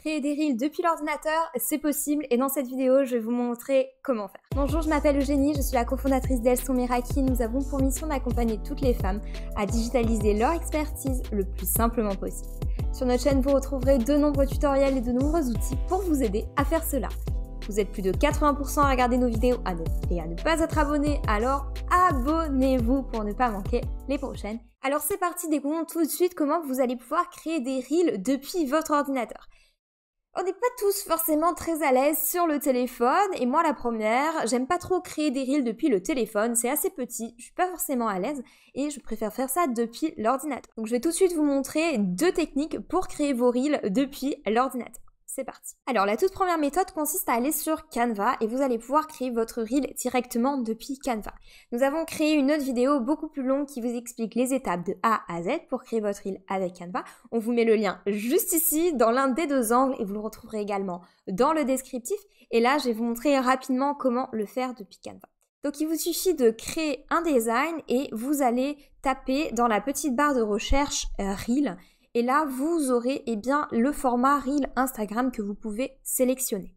Créer des reels depuis l'ordinateur, c'est possible et dans cette vidéo, je vais vous montrer comment faire. Bonjour, je m'appelle Eugénie, je suis la cofondatrice d'Elson Meraki. Nous avons pour mission d'accompagner toutes les femmes à digitaliser leur expertise le plus simplement possible. Sur notre chaîne, vous retrouverez de nombreux tutoriels et de nombreux outils pour vous aider à faire cela. Vous êtes plus de 80% à regarder nos vidéos à et à ne pas être abonné, alors abonnez-vous pour ne pas manquer les prochaines. Alors c'est parti, découvrons tout de suite comment vous allez pouvoir créer des reels depuis votre ordinateur. On n'est pas tous forcément très à l'aise sur le téléphone, et moi la première, j'aime pas trop créer des reels depuis le téléphone, c'est assez petit, je suis pas forcément à l'aise, et je préfère faire ça depuis l'ordinateur. Donc je vais tout de suite vous montrer deux techniques pour créer vos reels depuis l'ordinateur. C'est parti. Alors la toute première méthode consiste à aller sur Canva et vous allez pouvoir créer votre reel directement depuis Canva. Nous avons créé une autre vidéo beaucoup plus longue qui vous explique les étapes de A à Z pour créer votre reel avec Canva. On vous met le lien juste ici dans l'un des deux angles et vous le retrouverez également dans le descriptif. Et là, je vais vous montrer rapidement comment le faire depuis Canva. Donc il vous suffit de créer un design et vous allez taper dans la petite barre de recherche euh, Reel et là, vous aurez eh bien, le format Reel Instagram que vous pouvez sélectionner.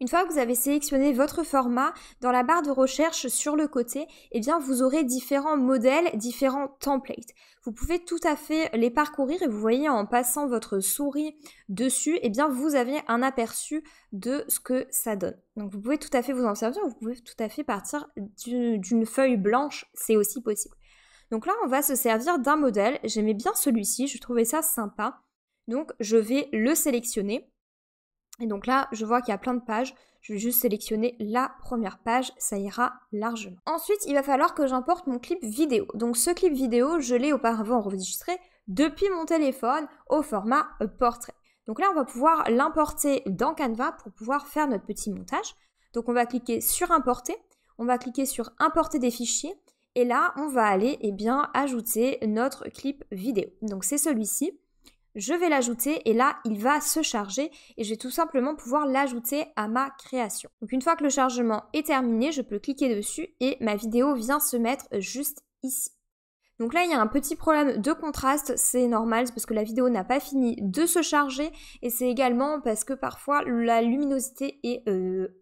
Une fois que vous avez sélectionné votre format, dans la barre de recherche sur le côté, eh bien, vous aurez différents modèles, différents templates. Vous pouvez tout à fait les parcourir et vous voyez en passant votre souris dessus, eh bien, vous avez un aperçu de ce que ça donne. Donc vous pouvez tout à fait vous en servir, vous pouvez tout à fait partir d'une feuille blanche, c'est aussi possible. Donc là, on va se servir d'un modèle. J'aimais bien celui-ci, je trouvais ça sympa. Donc je vais le sélectionner. Et donc là, je vois qu'il y a plein de pages. Je vais juste sélectionner la première page, ça ira largement. Ensuite, il va falloir que j'importe mon clip vidéo. Donc ce clip vidéo, je l'ai auparavant enregistré depuis mon téléphone au format portrait. Donc là, on va pouvoir l'importer dans Canva pour pouvoir faire notre petit montage. Donc on va cliquer sur importer, on va cliquer sur importer des fichiers et là, on va aller eh bien, ajouter notre clip vidéo. Donc c'est celui-ci. Je vais l'ajouter et là, il va se charger et je vais tout simplement pouvoir l'ajouter à ma création. Donc une fois que le chargement est terminé, je peux cliquer dessus et ma vidéo vient se mettre juste ici. Donc là, il y a un petit problème de contraste, c'est normal, parce que la vidéo n'a pas fini de se charger, et c'est également parce que parfois la luminosité est euh,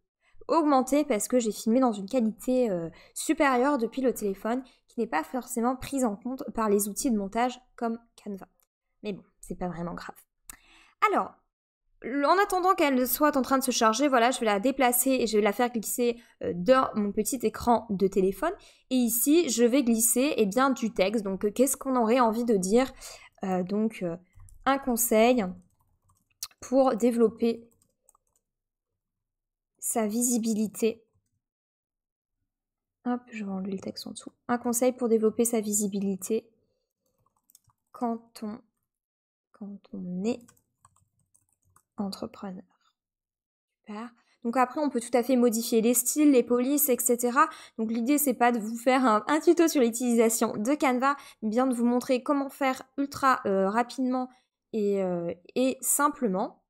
augmenté parce que j'ai filmé dans une qualité euh, supérieure depuis le téléphone qui n'est pas forcément prise en compte par les outils de montage comme Canva. Mais bon, c'est pas vraiment grave. Alors, en attendant qu'elle soit en train de se charger, voilà, je vais la déplacer et je vais la faire glisser euh, dans mon petit écran de téléphone. Et ici, je vais glisser et eh bien, du texte. Donc, euh, qu'est-ce qu'on aurait envie de dire Donc, un conseil pour développer sa visibilité. Hop, je vais enlever le texte en dessous. Un conseil pour développer sa visibilité quand on, quand on est entrepreneur. Super. Donc après, on peut tout à fait modifier les styles, les polices, etc. Donc l'idée, c'est pas de vous faire un, tuto sur l'utilisation de Canva, mais bien de vous montrer comment faire ultra euh, rapidement et euh, simplement.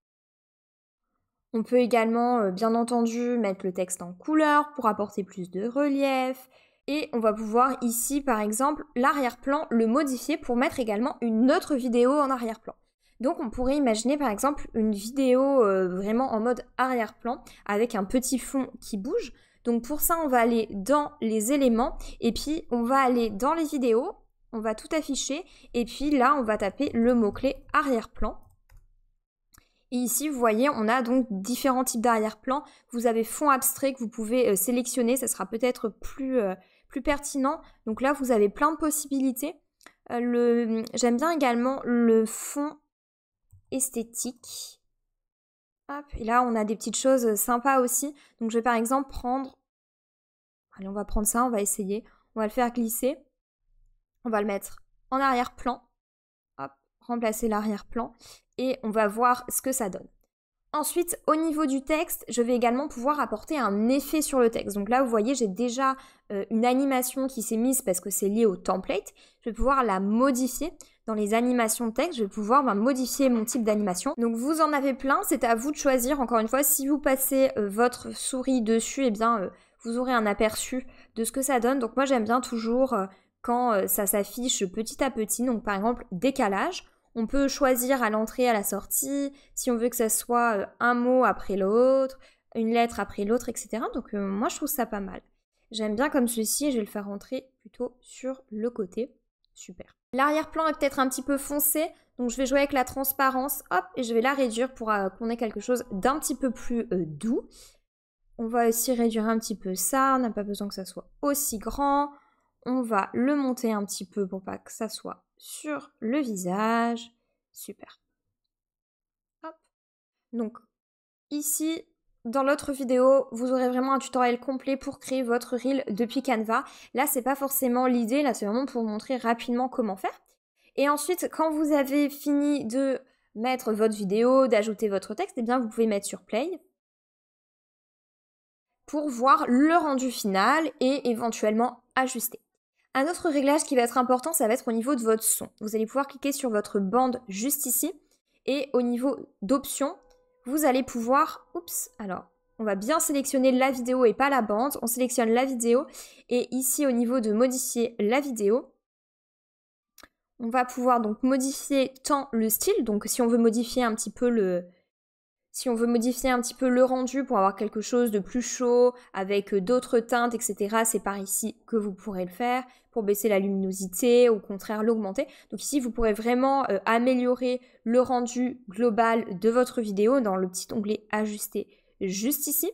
On peut également, euh, bien entendu, mettre le texte en couleur pour apporter plus de relief. Et on va pouvoir ici, par exemple, l'arrière-plan, le modifier pour mettre également une autre vidéo en arrière-plan. Donc on pourrait imaginer par exemple une vidéo euh, vraiment en mode arrière-plan avec un petit fond qui bouge. Donc pour ça, on va aller dans les éléments et puis on va aller dans les vidéos, on va tout afficher et puis là, on va taper le mot-clé arrière-plan. Et ici, vous voyez, on a donc différents types d'arrière-plan. Vous avez fond abstrait que vous pouvez euh, sélectionner, ça sera peut-être plus, euh, plus pertinent. Donc là, vous avez plein de possibilités. Euh, j'aime bien également le fond esthétique. et là, on a des petites choses sympas aussi. Donc je vais par exemple prendre... Allez, on va prendre ça, on va essayer. On va le faire glisser. On va le mettre en arrière-plan remplacer l'arrière-plan et on va voir ce que ça donne. Ensuite, au niveau du texte, je vais également pouvoir apporter un effet sur le texte. Donc là, vous voyez, j'ai déjà euh, une animation qui s'est mise parce que c'est lié au template. Je vais pouvoir la modifier. Dans les animations de texte, je vais pouvoir ben, modifier mon type d'animation. Donc vous en avez plein, c'est à vous de choisir. Encore une fois, si vous passez euh, votre souris dessus, eh bien, euh, vous aurez un aperçu de ce que ça donne. Donc moi, j'aime bien toujours quand ça s'affiche petit à petit. Donc par exemple, décalage. On peut choisir à l'entrée, à la sortie, si on veut que ça soit euh, un mot après l'autre, une lettre après l'autre, etc. Donc euh, moi je trouve ça pas mal. J'aime bien comme ceci, je vais le faire rentrer plutôt sur le côté. Super. L'arrière-plan est peut-être un petit peu foncé, donc je vais jouer avec la transparence, hop, et je vais la réduire pour euh, qu'on ait quelque chose d'un petit peu plus doux. On va aussi réduire un petit peu ça, on n'a pas besoin que ça soit aussi grand. On va le monter un petit peu pour pas que ça soit sur le visage. Super. Donc, ici, dans l'autre vidéo, vous aurez vraiment un tutoriel complet pour créer votre reel depuis Canva. Là, c'est pas forcément l'idée, là, c'est vraiment pour montrer rapidement comment faire. Et ensuite, quand vous avez fini de mettre votre vidéo, d'ajouter votre texte, eh bien, vous pouvez mettre sur play pour voir le rendu final et éventuellement ajuster. Un autre réglage qui va être important, ça va être au niveau de votre son. Vous allez pouvoir cliquer sur votre bande juste ici et au niveau d'options, vous allez pouvoir... Oups, alors on va bien sélectionner la vidéo et pas la bande. On sélectionne la vidéo et ici au niveau de modifier la vidéo, on va pouvoir donc modifier tant le style, donc si on veut modifier un petit peu le, si on veut modifier un petit peu le rendu pour avoir quelque chose de plus chaud, avec euh, d'autres teintes, etc., c'est par ici que vous pourrez le faire, pour baisser la luminosité, au contraire l'augmenter. Donc ici, vous pourrez vraiment euh, améliorer le rendu global de votre vidéo dans le petit onglet ajuster juste ici.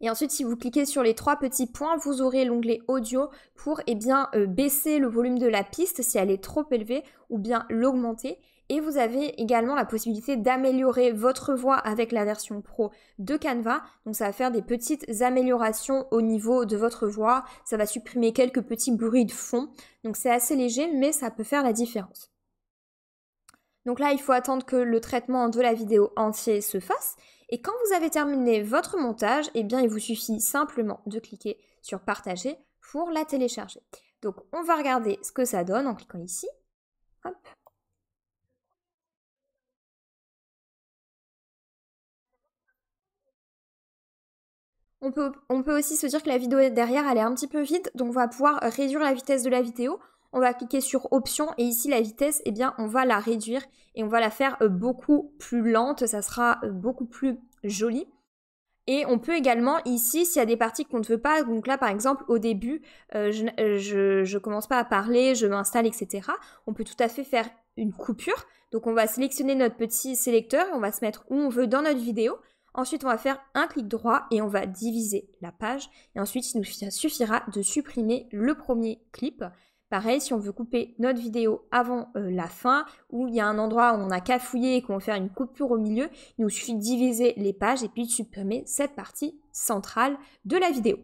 Et ensuite, si vous cliquez sur les trois petits points, vous aurez l'onglet audio pour eh bien, euh, baisser le volume de la piste si elle est trop élevée ou bien l'augmenter. Et vous avez également la possibilité d'améliorer votre voix avec la version pro de Canva. Donc ça va faire des petites améliorations au niveau de votre voix. Ça va supprimer quelques petits bruits de fond. Donc c'est assez léger, mais ça peut faire la différence. Donc là, il faut attendre que le traitement de la vidéo entière se fasse. Et quand vous avez terminé votre montage, eh bien, il vous suffit simplement de cliquer sur partager pour la télécharger. Donc on va regarder ce que ça donne en cliquant ici. Hop. On peut, aussi se dire que la vidéo derrière, elle est un petit peu vide, donc on va pouvoir euh, réduire la vitesse de la vidéo. On va cliquer sur Options et ici la vitesse, eh bien, on va la réduire et on va la faire euh, beaucoup plus lente. Ça sera euh, beaucoup plus joli. Et on peut également ici, s'il y a des parties qu'on ne veut pas, donc là par exemple au début, je, commence pas à parler, je m'installe, etc. On peut tout à fait faire une coupure. Donc on va sélectionner notre petit sélecteur, on va se mettre où on veut dans notre vidéo. Ensuite, on va faire un clic droit et on va diviser la page. Et ensuite, il nous suffira de supprimer le premier clip. Pareil, si on veut couper notre vidéo avant euh, la fin, ou il y a un endroit où on a qu'à fouiller et qu'on veut faire une coupure au milieu, il nous suffit de diviser les pages et puis de supprimer cette partie centrale de la vidéo.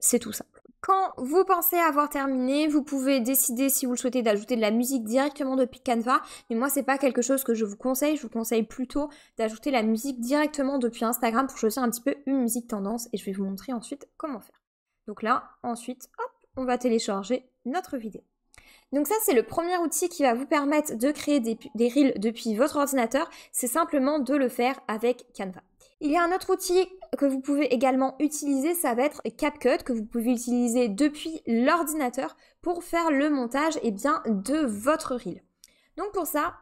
C'est tout ça. Quand vous pensez avoir terminé, vous pouvez décider si vous le souhaitez d'ajouter de la musique directement depuis Canva. Mais moi, c'est pas quelque chose que je vous conseille. Je vous conseille plutôt d'ajouter la musique directement depuis Instagram pour choisir un petit peu une musique tendance. Et je vais vous montrer ensuite comment faire. Donc là, ensuite, hop, on va télécharger notre vidéo. Donc ça, c'est le premier outil qui va vous permettre de créer des, des reels depuis votre ordinateur. C'est simplement de le faire avec Canva. Il y a un autre outil que vous pouvez également utiliser, ça va être CapCut, que vous pouvez utiliser depuis l'ordinateur pour faire le montage et eh bien, de votre reel. Donc pour ça,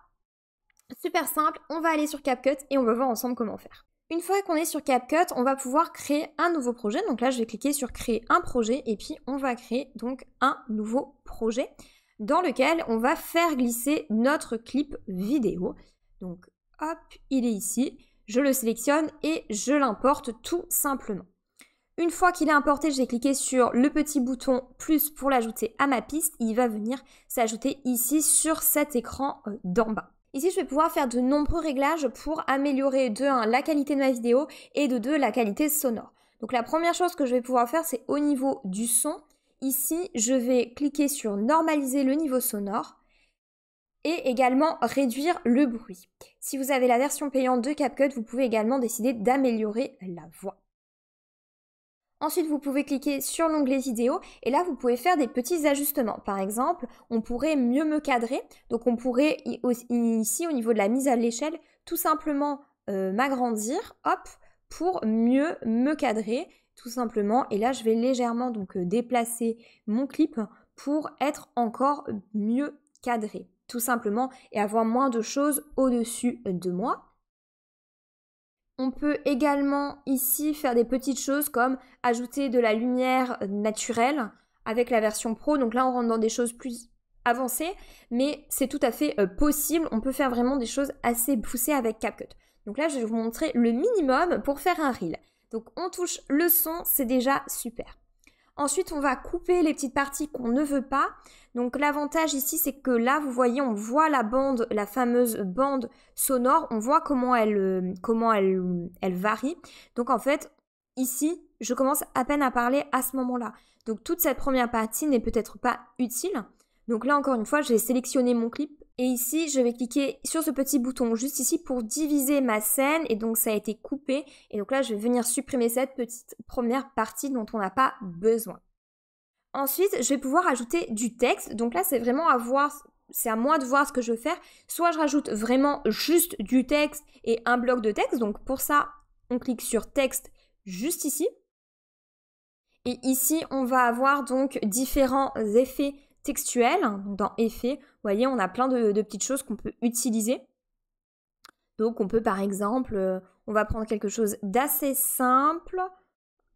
super simple, on va aller sur CapCut et on va voir ensemble comment faire. Une fois qu'on est sur CapCut, on va pouvoir créer un nouveau projet. Donc là, je vais cliquer sur créer un projet et puis on va créer donc un nouveau projet dans lequel on va faire glisser notre clip vidéo. Donc hop, il est ici je le sélectionne et je l'importe tout simplement. Une fois qu'il est importé, j'ai cliqué sur le petit bouton plus pour l'ajouter à ma piste. Il va venir s'ajouter ici sur cet écran euh, d'en bas. Ici, je vais pouvoir faire de nombreux réglages pour améliorer de 1 la qualité de ma vidéo et de 2 la qualité sonore. Donc la première chose que je vais pouvoir faire, c'est au niveau du son. Ici, je vais cliquer sur normaliser le niveau sonore et également réduire le bruit. Si vous avez la version payante de CapCut, vous pouvez également décider d'améliorer la voix. Ensuite, vous pouvez cliquer sur l'onglet vidéo et là, vous pouvez faire des petits ajustements. Par exemple, on pourrait mieux me cadrer. Donc, on pourrait ici, au niveau de la mise à l'échelle, tout simplement euh, m'agrandir, hop, pour mieux me cadrer, tout simplement. Et là, je vais légèrement donc euh, déplacer mon clip pour être encore mieux cadré tout simplement, et avoir moins de choses au-dessus de moi. On peut également ici faire des petites choses comme ajouter de la lumière naturelle avec la version pro. Donc là, on rentre dans des choses plus avancées, mais c'est tout à fait euh, possible. On peut faire vraiment des choses assez poussées avec CapCut. Donc là, je vais vous montrer le minimum pour faire un reel. Donc on touche le son, c'est déjà super. Ensuite, on va couper les petites parties qu'on ne veut pas. Donc l'avantage ici, c'est que là, vous voyez, on voit la bande, la fameuse bande sonore, on voit comment elle, euh, comment elle, varie. Donc en fait, ici, je commence à peine à parler à ce moment-là. Donc toute cette première partie n'est peut-être pas utile. Donc là, encore une fois, j'ai sélectionné mon clip et ici, je vais cliquer sur ce petit bouton juste ici pour diviser ma scène. Et donc, ça a été coupé. Et donc là, je vais venir supprimer cette petite première partie dont on n'a pas besoin. Ensuite, je vais pouvoir ajouter du texte. Donc là, c'est vraiment à voir, c'est à moi de voir ce que je veux faire. Soit je rajoute vraiment juste du texte et un bloc de texte. Donc pour ça, on clique sur texte juste ici. Et ici, on va avoir donc différents effets textuels. dans effets, vous voyez, on a plein de, de petites choses qu'on peut utiliser. Donc on peut par exemple, euh, on va prendre quelque chose d'assez simple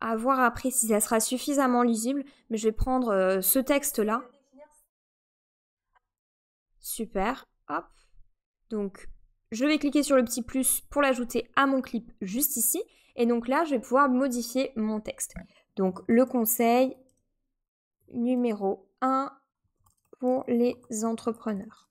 à voir après si ça sera suffisamment lisible, mais je vais prendre euh, ce texte-là. Super, hop. Donc, je vais cliquer sur le petit plus pour l'ajouter à mon clip juste ici. Et donc là, je vais pouvoir modifier mon texte. Donc, le conseil numéro 1 pour les entrepreneurs.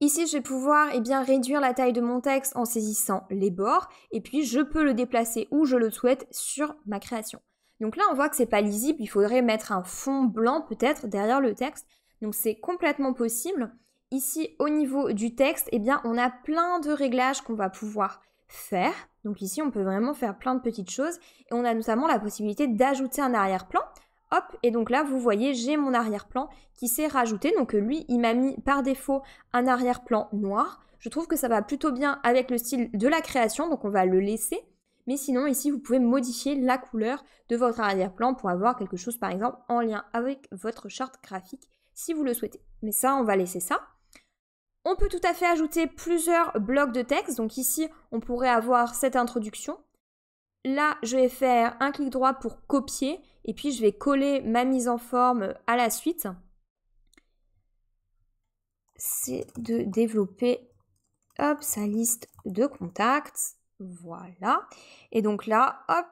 Ici, je vais pouvoir et eh bien, réduire la taille de mon texte en saisissant les bords et puis je peux le déplacer où je le souhaite sur ma création. Donc là, on voit que c'est pas lisible, il faudrait mettre un fond blanc peut-être derrière le texte. Donc c'est complètement possible. Ici, au niveau du texte, eh bien, on a plein de réglages qu'on va pouvoir faire. Donc ici, on peut vraiment faire plein de petites choses. Et on a notamment la possibilité d'ajouter un arrière-plan. Hop, et donc là, vous voyez, j'ai mon arrière-plan qui s'est rajouté. Donc euh, lui, il m'a mis par défaut un arrière-plan noir. Je trouve que ça va plutôt bien avec le style de la création, donc on va le laisser. Mais sinon, ici, vous pouvez modifier la couleur de votre arrière-plan pour avoir quelque chose, par exemple, en lien avec votre charte graphique, si vous le souhaitez. Mais ça, on va laisser ça. On peut tout à fait ajouter plusieurs blocs de texte. Donc ici, on pourrait avoir cette introduction. Là, je vais faire un clic droit pour copier et puis je vais coller ma mise en forme à la suite. C'est de développer hop, sa liste de contacts. Voilà. Et donc là, hop,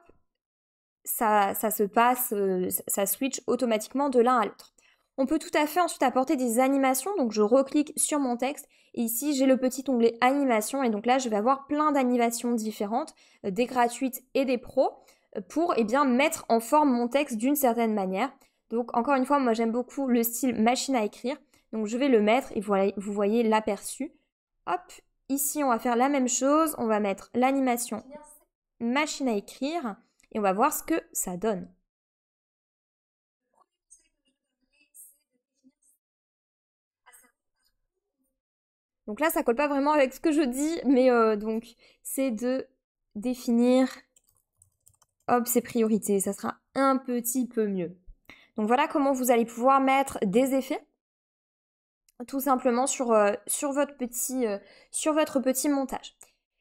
ça, ça se passe, euh, ça switch automatiquement de l'un à l'autre. On peut tout à fait ensuite apporter des animations. Donc je reclique sur mon texte ici j'ai le petit onglet animation et donc là je vais avoir plein d'animations différentes, euh, des gratuites et des pros pour et eh bien, mettre en forme mon texte d'une certaine manière. Donc encore une fois, moi j'aime beaucoup le style machine à écrire. Donc je vais le mettre et vous voyez l'aperçu. Hop, ici on va faire la même chose, on va mettre l'animation machine à écrire et on va voir ce que ça donne. Donc là, ça colle pas vraiment avec ce que je dis, mais euh, donc c'est de définir hop, c'est priorité, ça sera un petit peu mieux. Donc voilà comment vous allez pouvoir mettre des effets tout simplement sur, euh, sur, votre, petit, euh, sur votre petit montage.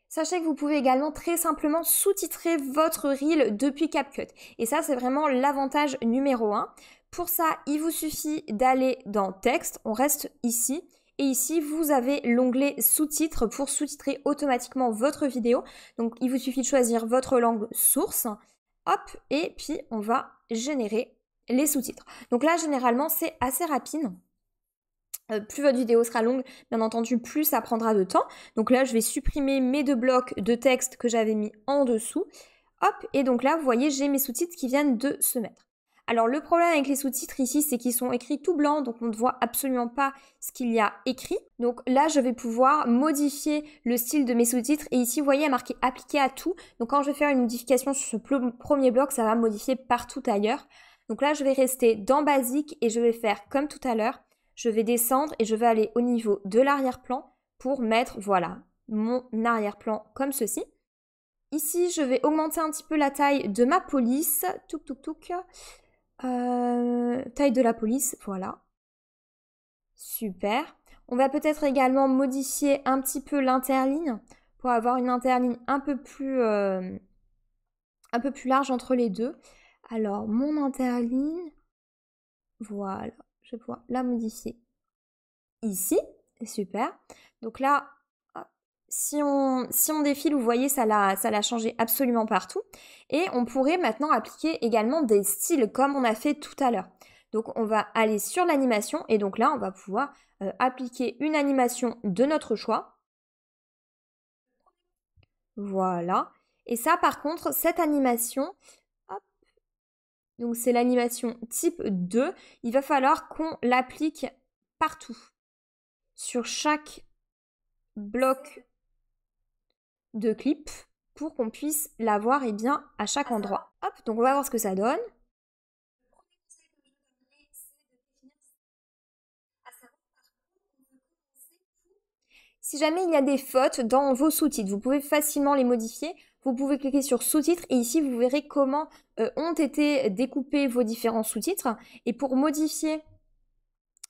Sachez que vous pouvez également très simplement sous-titrer votre reel depuis CapCut. Et ça, c'est vraiment l'avantage numéro 1. Pour ça, il vous suffit d'aller dans Texte, on reste ici. Et ici, vous avez l'onglet sous-titres pour sous-titrer automatiquement votre vidéo. Donc, il vous suffit de choisir votre langue source hop, et puis on va générer les sous-titres. Donc là, généralement, c'est assez rapide. Euh, plus votre vidéo sera longue, bien entendu, plus ça prendra de temps. Donc là, je vais supprimer mes deux blocs de texte que j'avais mis en dessous. Hop, et donc là, vous voyez, j'ai mes sous-titres qui viennent de se mettre. Alors le problème avec les sous-titres ici, c'est qu'ils sont écrits tout blanc, donc on ne voit absolument pas ce qu'il y a écrit. Donc là, je vais pouvoir modifier le style de mes sous-titres. Et ici, vous voyez, il y marqué Appliquer à tout. Donc quand je vais faire une modification sur ce premier bloc, ça va modifier partout ailleurs. Donc là, je vais rester dans basique et je vais faire comme tout à l'heure. Je vais descendre et je vais aller au niveau de l'arrière-plan pour mettre, voilà, mon arrière-plan comme ceci. Ici, je vais augmenter un petit peu la taille de ma police. Touc, touk, touk. Euh, taille de la police, voilà. Super. On va peut-être également modifier un petit peu l'interligne pour avoir une interligne un peu plus, euh, un peu plus large entre les deux. Alors, mon interligne, voilà, je vais pouvoir la modifier ici. Super. Donc là, si on, si on défile, vous voyez, ça l'a, ça l'a changé absolument partout. Et on pourrait maintenant appliquer également des styles comme on a fait tout à l'heure. Donc on va aller sur l'animation et donc là on va pouvoir euh, appliquer une animation de notre choix. Voilà. Et ça par contre, cette animation, donc c'est l'animation type 2, il va falloir qu'on l'applique partout, sur chaque bloc de clips pour qu'on puisse la voir et eh bien à chaque endroit. Hop, donc on va voir ce que ça donne. Si jamais il y a des fautes dans vos sous-titres, vous pouvez facilement les modifier. Vous pouvez cliquer sur sous-titres et ici vous verrez comment euh, ont été découpés vos différents sous-titres. Et pour modifier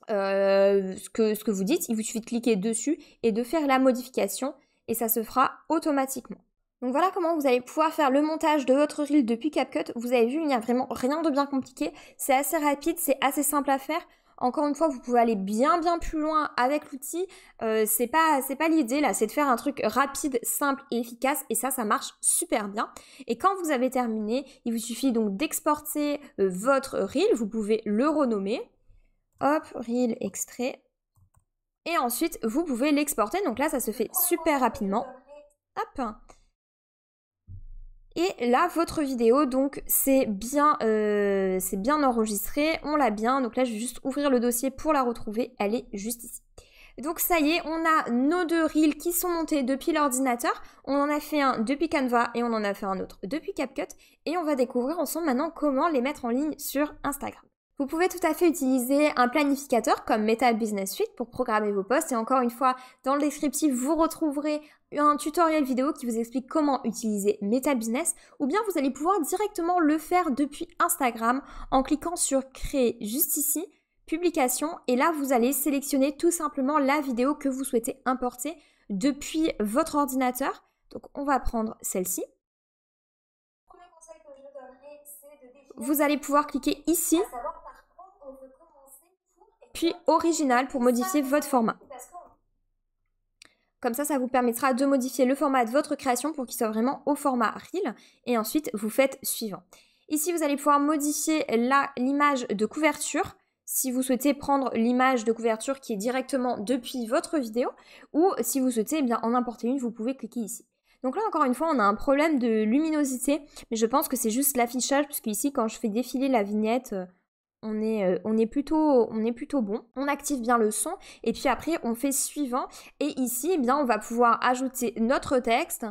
euh, ce, ce que vous dites, il vous suffit de cliquer dessus et de faire la modification et ça se fera automatiquement. Donc voilà comment vous allez pouvoir faire le montage de votre reel depuis CapCut. Vous avez vu, il n'y a vraiment rien de bien compliqué. C'est assez rapide, c'est assez simple à faire. Encore une fois, vous pouvez aller bien bien plus loin avec l'outil. Euh, c'est pas c'est pas l'idée là, c'est de faire un truc rapide, simple et efficace. Et ça, ça marche super bien. Et quand vous avez terminé, il vous suffit donc d'exporter euh, votre reel. Vous pouvez le renommer. Hop, reel extrait. Et ensuite, vous pouvez l'exporter. Donc là, ça se fait super rapidement. Hop. Et là, votre vidéo, donc, c'est bien, euh, bien enregistré, on l'a bien. Donc là, je vais juste ouvrir le dossier pour la retrouver. Elle est juste ici. Donc ça y est, on a nos deux reels qui sont montés depuis l'ordinateur. On en a fait un depuis Canva et on en a fait un autre depuis CapCut. Et on va découvrir ensemble maintenant comment les mettre en ligne sur Instagram. Vous pouvez tout à fait utiliser un planificateur comme Meta Business Suite pour programmer vos posts. Et encore une fois, dans le descriptif, vous retrouverez un tutoriel vidéo qui vous explique comment utiliser Meta Business ou bien vous allez pouvoir directement le faire depuis Instagram en cliquant sur créer juste ici, publication et là vous allez sélectionner tout simplement la vidéo que vous souhaitez importer depuis votre ordinateur. Donc on va prendre celle-ci. Vous allez pouvoir cliquer ici puis original pour modifier votre format. Comme ça, ça vous permettra de modifier le format de votre création pour qu'il soit vraiment au format Reel. Et ensuite, vous faites suivant. Ici, vous allez pouvoir modifier l'image de couverture si vous souhaitez prendre l'image de couverture qui est directement depuis votre vidéo ou si vous souhaitez eh bien, en importer une, vous pouvez cliquer ici. Donc là, encore une fois, on a un problème de luminosité, mais je pense que c'est juste l'affichage, puisque ici, quand je fais défiler la vignette, euh, euh, on est, plutôt, bon. On active bien le son et puis après on fait suivant et ici eh bien on va pouvoir ajouter notre texte.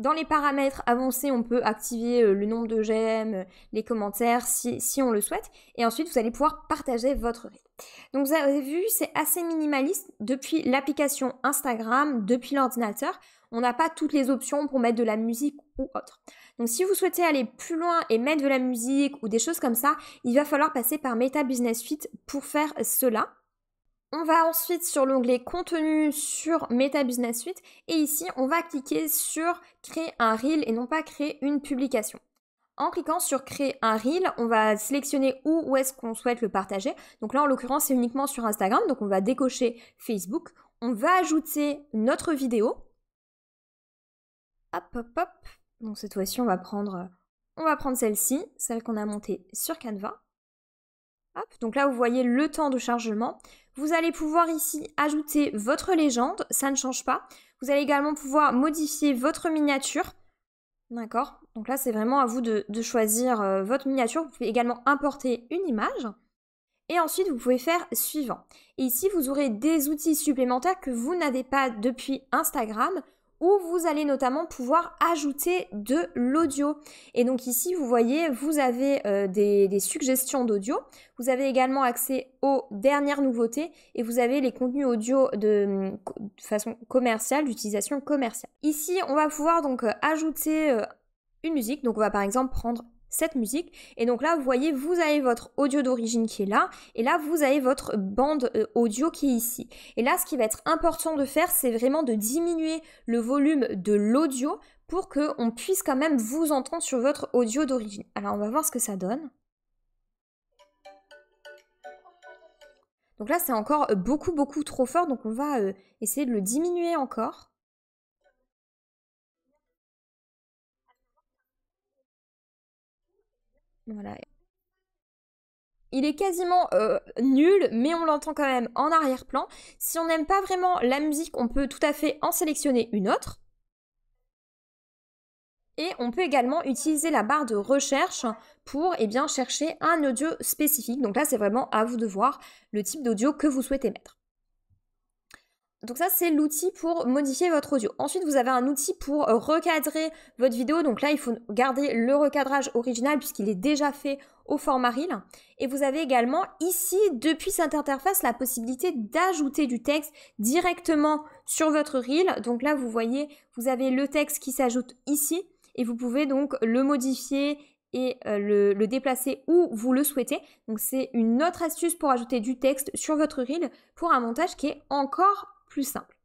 Dans les paramètres avancés, on peut activer euh, le nombre de j'aime, les commentaires si, on le souhaite. Et ensuite, vous allez pouvoir partager votre rythme. Donc, vous avez vu, c'est assez minimaliste depuis l'application Instagram, depuis l'ordinateur. On n'a pas toutes les options pour mettre de la musique ou autre. Donc si vous souhaitez aller plus loin et mettre de la musique ou des choses comme ça, il va falloir passer par Meta Business Suite pour faire cela. On va ensuite sur l'onglet contenu sur Meta Business Suite et ici on va cliquer sur créer un reel et non pas créer une publication. En cliquant sur créer un reel, on va sélectionner où, est-ce qu'on souhaite le partager. Donc là, en l'occurrence, c'est uniquement sur Instagram. Donc on va décocher Facebook. On va ajouter notre vidéo. Hop, hop, hop. Donc cette fois-ci, on va prendre, euh, prendre celle-ci, celle, qu'on a montée sur Canva. donc là, vous voyez le temps de chargement. Vous allez pouvoir ici ajouter votre légende, ça ne change pas. Vous allez également pouvoir modifier votre miniature. D'accord Donc là, c'est vraiment à vous de, choisir euh, votre miniature. Vous pouvez également importer une image. Et ensuite, vous pouvez faire suivant. Et ici, vous aurez des outils supplémentaires que vous n'avez pas depuis Instagram où vous allez notamment pouvoir ajouter de l'audio. Et donc ici, vous voyez, vous avez euh, des, suggestions d'audio, vous avez également accès aux dernières nouveautés et vous avez les contenus audio de, façon commerciale, d'utilisation commerciale. Ici, on va pouvoir donc euh, ajouter euh, une musique. Donc on va par exemple prendre cette musique. Et donc là, vous voyez, vous avez votre audio d'origine qui est là, et là, vous avez votre bande euh, audio qui est ici. Et là, ce qui va être important de faire, c'est vraiment de diminuer le volume de l'audio pour qu'on puisse quand même vous entendre sur votre audio d'origine. Alors, on va voir ce que ça donne. Donc là, c'est encore beaucoup, beaucoup trop fort, donc on va euh, essayer de le diminuer encore. Il est quasiment euh, nul, mais on l'entend quand même en arrière-plan. Si on n'aime pas vraiment la musique, on peut tout à fait en sélectionner une autre. Et on peut également utiliser la barre de recherche pour eh bien, chercher un audio spécifique. Donc là, c'est vraiment à vous de voir le type d'audio que vous souhaitez mettre. Donc ça, c'est l'outil pour modifier votre audio. Ensuite, vous avez un outil pour euh, recadrer votre vidéo. Donc là, il faut garder le recadrage original puisqu'il est déjà fait au format Reel. Et vous avez également ici, depuis cette interface, la possibilité d'ajouter du texte directement sur votre Reel. Donc là, vous voyez, vous avez le texte qui s'ajoute ici et vous pouvez donc le modifier et euh, le, déplacer où vous le souhaitez. Donc c'est une autre astuce pour ajouter du texte sur votre reel pour un montage qui est encore simple.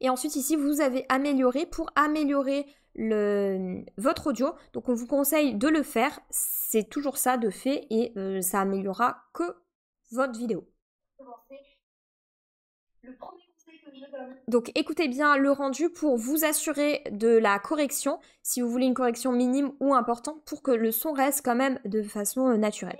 Et ensuite ici, vous avez amélioré pour améliorer le, euh, votre audio. Donc on vous conseille de le faire. C'est toujours ça de fait et euh, ça améliorera que votre vidéo. Donc écoutez bien le rendu pour vous assurer de la correction, si vous voulez une correction minime ou importante, pour que le son reste quand même de façon euh, naturelle.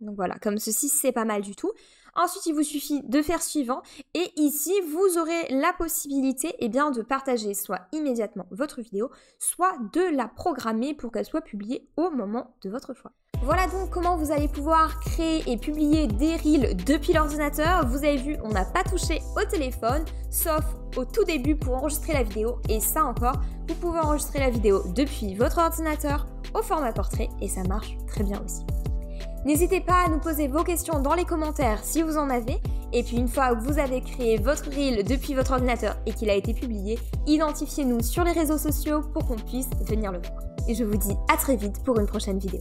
Donc voilà, comme ceci, c'est pas mal du tout. Ensuite, il vous suffit de faire suivant et ici, vous aurez la possibilité eh bien, de partager soit immédiatement votre vidéo, soit de la programmer pour qu'elle soit publiée au moment de votre choix. Voilà donc comment vous allez pouvoir créer et publier des reels depuis l'ordinateur. Vous avez vu, on n'a pas touché au téléphone, sauf au tout début pour enregistrer la vidéo. Et ça encore, vous pouvez enregistrer la vidéo depuis votre ordinateur au format portrait et ça marche très bien aussi. N'hésitez pas à nous poser vos questions dans les commentaires si vous en avez. Et puis une fois que vous avez créé votre reel depuis votre ordinateur et qu'il a été publié, identifiez-nous sur les réseaux sociaux pour qu'on puisse venir le voir. Et je vous dis à très vite pour une prochaine vidéo.